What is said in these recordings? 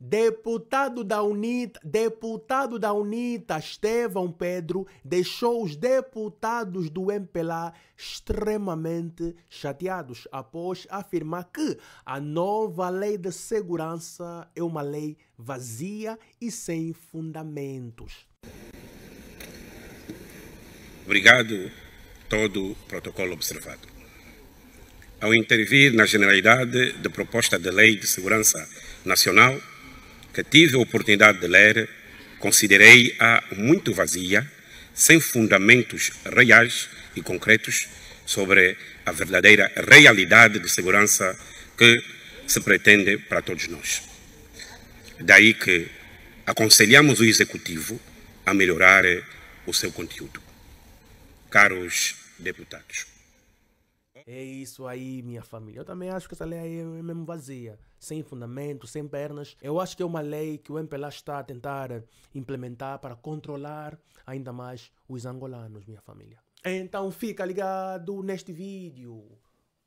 Deputado da UNITA, deputado da UNITA, Estevão Pedro, deixou os deputados do MPLA extremamente chateados após afirmar que a nova lei de segurança é uma lei vazia e sem fundamentos. Obrigado, todo o protocolo observado. Ao intervir na generalidade da proposta de lei de segurança nacional, que tive a oportunidade de ler, considerei-a muito vazia, sem fundamentos reais e concretos sobre a verdadeira realidade de segurança que se pretende para todos nós. Daí que aconselhamos o Executivo a melhorar o seu conteúdo. Caros deputados. É isso aí, minha família. Eu também acho que essa lei aí é mesmo vazia, sem fundamento, sem pernas. Eu acho que é uma lei que o MPLA está a tentar implementar para controlar ainda mais os angolanos, minha família. Então fica ligado neste vídeo.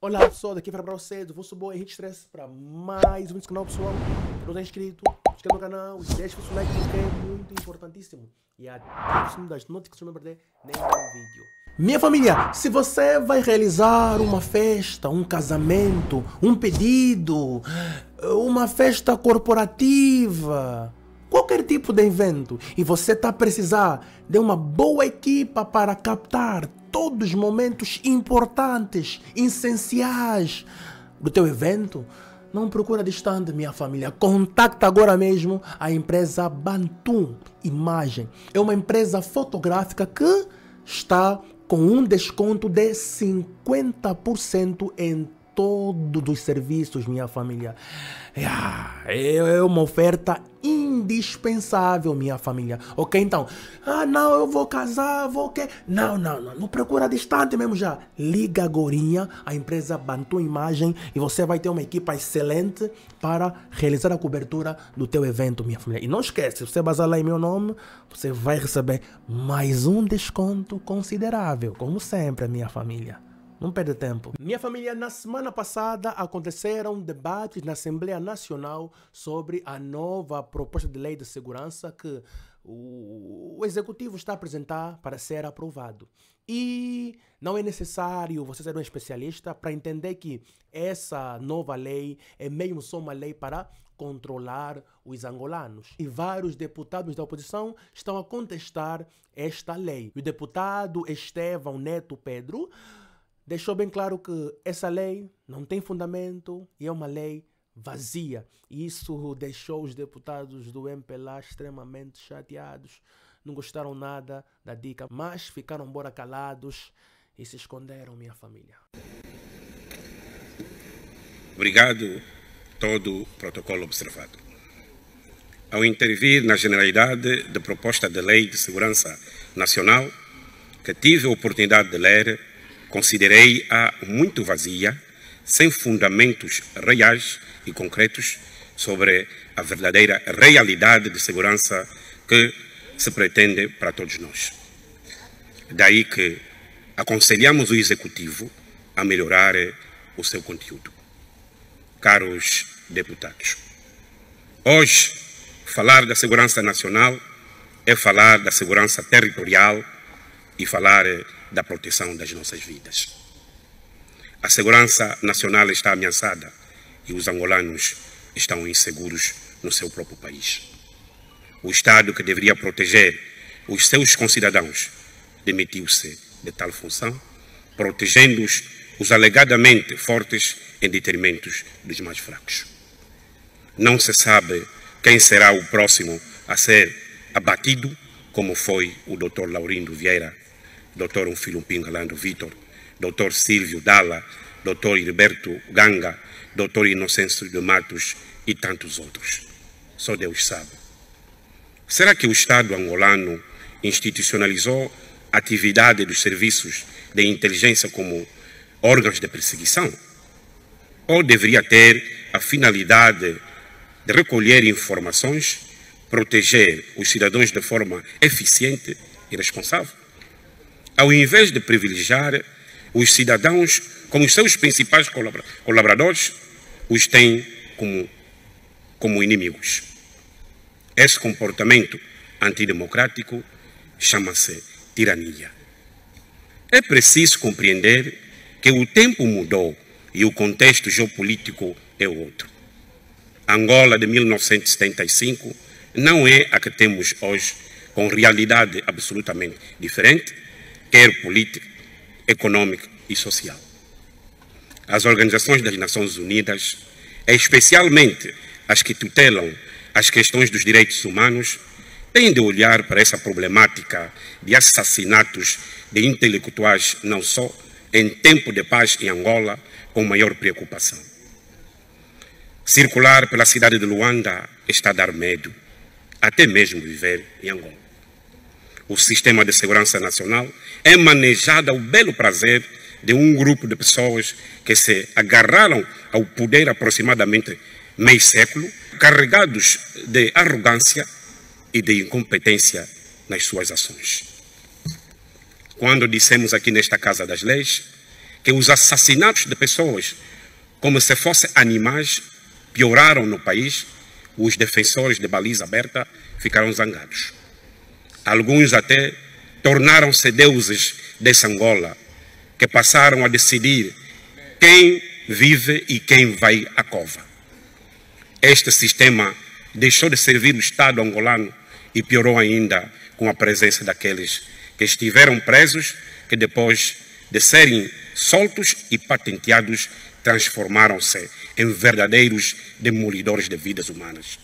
Olá pessoal, daqui para vocês, o vou subir Henrique Stress para mais um vídeo canal pessoal. Se não está inscrito, inscreva no canal, deixe o seu like porque é muito importantíssimo. E ative o sininho das notificações para não perder nenhum vídeo. Minha família, se você vai realizar uma festa, um casamento, um pedido, uma festa corporativa, qualquer tipo de evento, e você está precisar de uma boa equipa para captar todos os momentos importantes, essenciais do teu evento, não procura distante, minha família. Contacta agora mesmo a empresa Bantum Imagem. É uma empresa fotográfica que está com um desconto de 50% em todos os serviços, minha família. É, ah, é, é uma oferta indispensável, minha família. Ok? Então, ah, não, eu vou casar, vou quê? Não, não, não. Não procura distante mesmo já. Liga agora a empresa Bantu Imagem e você vai ter uma equipa excelente para realizar a cobertura do teu evento, minha família. E não esquece, se você basar lá em meu nome, você vai receber mais um desconto considerável, como sempre, minha família. Não perde tempo. Minha família, na semana passada aconteceram debates na Assembleia Nacional sobre a nova proposta de lei de segurança que o, Executivo está a apresentar para ser aprovado. E não é necessário você ser um especialista para entender que essa nova lei é mesmo só uma lei para controlar os angolanos. E vários deputados da oposição estão a contestar esta lei. o deputado Estevão Neto Pedro deixou bem claro que essa lei não tem fundamento e é uma lei vazia. E isso deixou os deputados do MPLA extremamente chateados. Não gostaram nada da dica, mas ficaram embora calados e se esconderam, minha família. Obrigado, todo o protocolo observado. Ao intervir na generalidade da proposta de lei de segurança nacional, que tive a oportunidade de ler considerei-a muito vazia, sem fundamentos reais e concretos sobre a verdadeira realidade de segurança que se pretende para todos nós. Daí que aconselhamos o Executivo a melhorar o seu conteúdo. Caros deputados, hoje falar da segurança nacional é falar da segurança territorial e falar da proteção das nossas vidas. A segurança nacional está ameaçada e os angolanos estão inseguros no seu próprio país. O Estado que deveria proteger os seus concidadãos demitiu-se de tal função, protegendo-os os alegadamente fortes em detrimento dos mais fracos. Não se sabe quem será o próximo a ser abatido, como foi o Dr. Laurindo Vieira Dr. Ufilumpinga Lando Vitor, Dr. Silvio Dalla, Dr. Hilberto Ganga, Dr. Inocêncio de Matos e tantos outros. Só Deus sabe. Será que o Estado angolano institucionalizou a atividade dos serviços de inteligência como órgãos de perseguição? Ou deveria ter a finalidade de recolher informações, proteger os cidadãos de forma eficiente e responsável? Ao invés de privilegiar os cidadãos como seus principais colaboradores, os tem como, como inimigos. Esse comportamento antidemocrático chama-se tirania. É preciso compreender que o tempo mudou e o contexto geopolítico é outro. A Angola de 1975 não é a que temos hoje, com realidade absolutamente diferente, quer política, econômica e social. As organizações das Nações Unidas, especialmente as que tutelam as questões dos direitos humanos, têm de olhar para essa problemática de assassinatos de intelectuais, não só em tempo de paz em Angola, com maior preocupação. Circular pela cidade de Luanda está a dar medo, até mesmo viver em Angola o sistema de segurança nacional, é manejada ao belo prazer de um grupo de pessoas que se agarraram ao poder aproximadamente meio século, carregados de arrogância e de incompetência nas suas ações. Quando dissemos aqui nesta Casa das Leis que os assassinatos de pessoas, como se fossem animais, pioraram no país, os defensores de baliza aberta ficaram zangados. Alguns até tornaram-se deuses dessa Angola, que passaram a decidir quem vive e quem vai à cova. Este sistema deixou de servir o Estado angolano e piorou ainda com a presença daqueles que estiveram presos, que depois de serem soltos e patenteados, transformaram-se em verdadeiros demolidores de vidas humanas.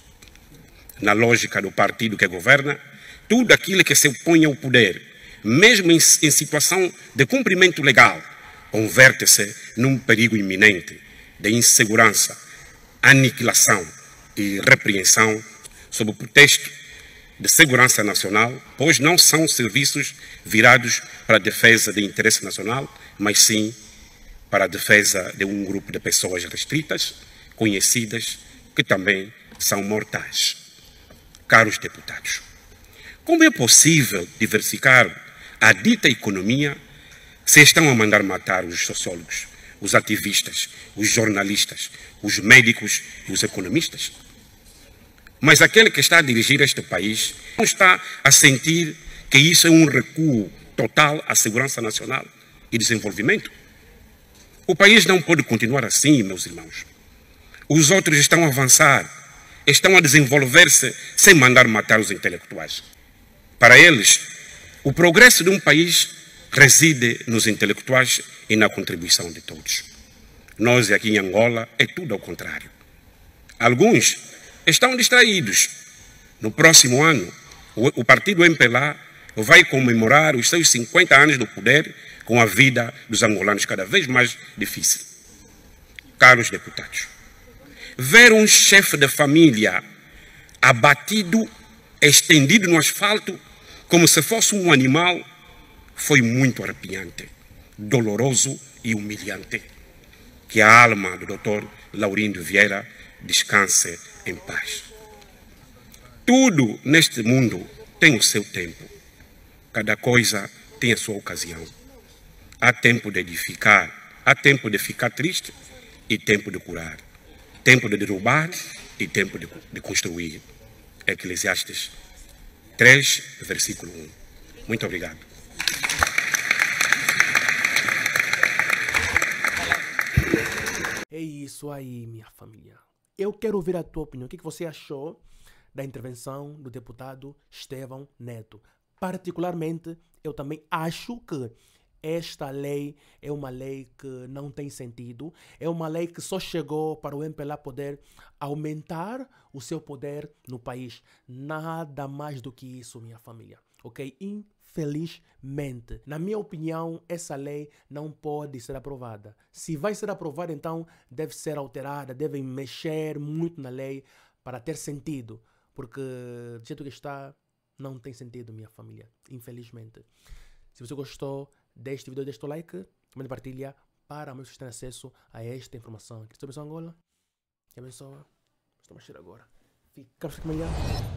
Na lógica do partido que governa, tudo aquilo que se opõe ao poder, mesmo em, em situação de cumprimento legal, converte-se num perigo iminente de insegurança, aniquilação e repreensão sob o pretexto de segurança nacional, pois não são serviços virados para a defesa de interesse nacional, mas sim para a defesa de um grupo de pessoas restritas, conhecidas, que também são mortais. Caros deputados, como é possível diversificar a dita economia se estão a mandar matar os sociólogos, os ativistas, os jornalistas, os médicos e os economistas? Mas aquele que está a dirigir este país não está a sentir que isso é um recuo total à segurança nacional e desenvolvimento. O país não pode continuar assim, meus irmãos. Os outros estão a avançar, estão a desenvolver-se sem mandar matar os intelectuais. Para eles, o progresso de um país reside nos intelectuais e na contribuição de todos. Nós aqui em Angola é tudo ao contrário. Alguns estão distraídos. No próximo ano, o partido MPLA vai comemorar os seus 50 anos no poder com a vida dos angolanos cada vez mais difícil. Caros deputados, ver um chefe de família abatido, estendido no asfalto, como se fosse um animal, foi muito arrepiante, doloroso e humilhante. Que a alma do Dr. Laurindo Vieira descanse em paz. Tudo neste mundo tem o seu tempo. Cada coisa tem a sua ocasião. Há tempo de edificar, há tempo de ficar triste e tempo de curar. Tempo de derrubar e tempo de, de construir. Eclesiastes 3, versículo 1. Muito obrigado. É isso aí, minha família. Eu quero ouvir a tua opinião. O que você achou da intervenção do deputado Estevão Neto? Particularmente, eu também acho que esta lei é uma lei que não tem sentido, é uma lei que só chegou para o MPLA poder aumentar o seu poder no país. Nada mais do que isso, minha família. Ok? Infelizmente, na minha opinião, essa lei não pode ser aprovada. Se vai ser aprovada, então deve ser alterada, devem mexer muito na lei para ter sentido, porque do jeito que está, não tem sentido, minha família. Infelizmente. Se você gostou, deste vídeo, deixa o like, também partilha para mais pessoas terem acesso a esta informação. Que abençoe Angola, que abençoe. Estou a mexer agora. Ficamos com melhor.